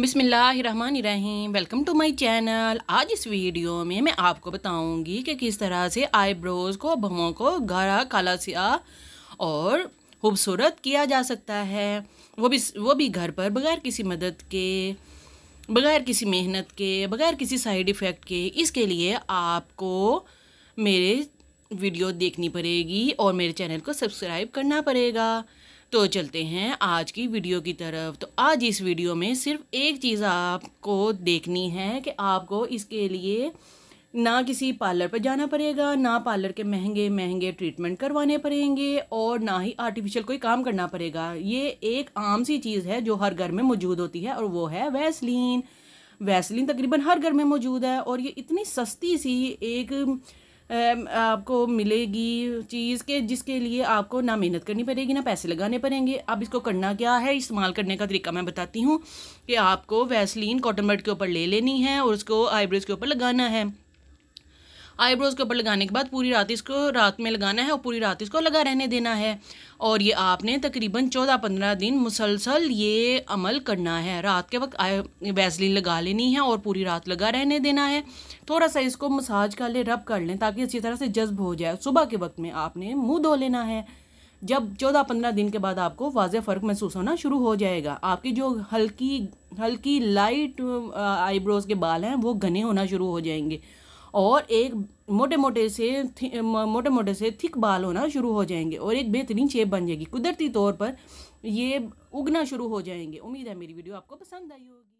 बिसमीम welcome to my channel आज इस वीडियो में मैं आपको बताऊंगी कि किस तरह से आईब्रोज़ को भवों को गहरा काला सिया और खूबसूरत किया जा सकता है वो भी वो भी घर पर बगैर किसी मदद के बगैर किसी मेहनत के बगैर किसी साइड इफ़ेक्ट के इसके लिए आपको मेरे वीडियो देखनी पड़ेगी और मेरे चैनल को सब्सक्राइब करना पड़ेगा तो चलते हैं आज की वीडियो की तरफ तो आज इस वीडियो में सिर्फ एक चीज़ आपको देखनी है कि आपको इसके लिए ना किसी पार्लर पर जाना पड़ेगा ना पार्लर के महंगे महंगे ट्रीटमेंट करवाने पड़ेंगे और ना ही आर्टिफिशियल कोई काम करना पड़ेगा ये एक आम सी चीज़ है जो हर घर में मौजूद होती है और वो है वैसलीन वैसलीन तकरीबन हर घर में मौजूद है और ये इतनी सस्ती सी एक आपको मिलेगी चीज़ के जिसके लिए आपको ना मेहनत करनी पड़ेगी ना पैसे लगाने पड़ेंगे अब इसको करना क्या है इस्तेमाल करने का तरीका मैं बताती हूँ कि आपको वैसलिन कॉटन बर्ड के ऊपर ले लेनी है और उसको आईब्रोज के ऊपर लगाना है आईब्रोज़ के ऊपर लगाने के बाद पूरी रात इसको रात में लगाना है और पूरी रात इसको लगा रहने देना है और ये आपने तकरीबन चौदह पंद्रह दिन मुसलसल ये अमल करना है रात के वक्त वैसलिन लगा लेनी है और पूरी रात लगा रहने देना है थोड़ा सा इसको मसाज कर ले रब कर लें ताकि अच्छी तरह से जज्ब हो जाए सुबह के वक्त में आपने मुँह धो लेना है जब चौदह पंद्रह दिन के बाद आपको वाज फ़र्क महसूस होना शुरू हो जाएगा आपकी जो हल्की हल्की लाइट आईब्रोज़ के बाल हैं वो घने होना शुरू हो जाएंगे और एक मोटे मोटे से मोटे मोटे से थिक बाल होना शुरू हो जाएंगे और एक बेहतरीन शेप बन जाएगी कुदरती तौर पर ये उगना शुरू हो जाएंगे उम्मीद है मेरी वीडियो आपको पसंद आई होगी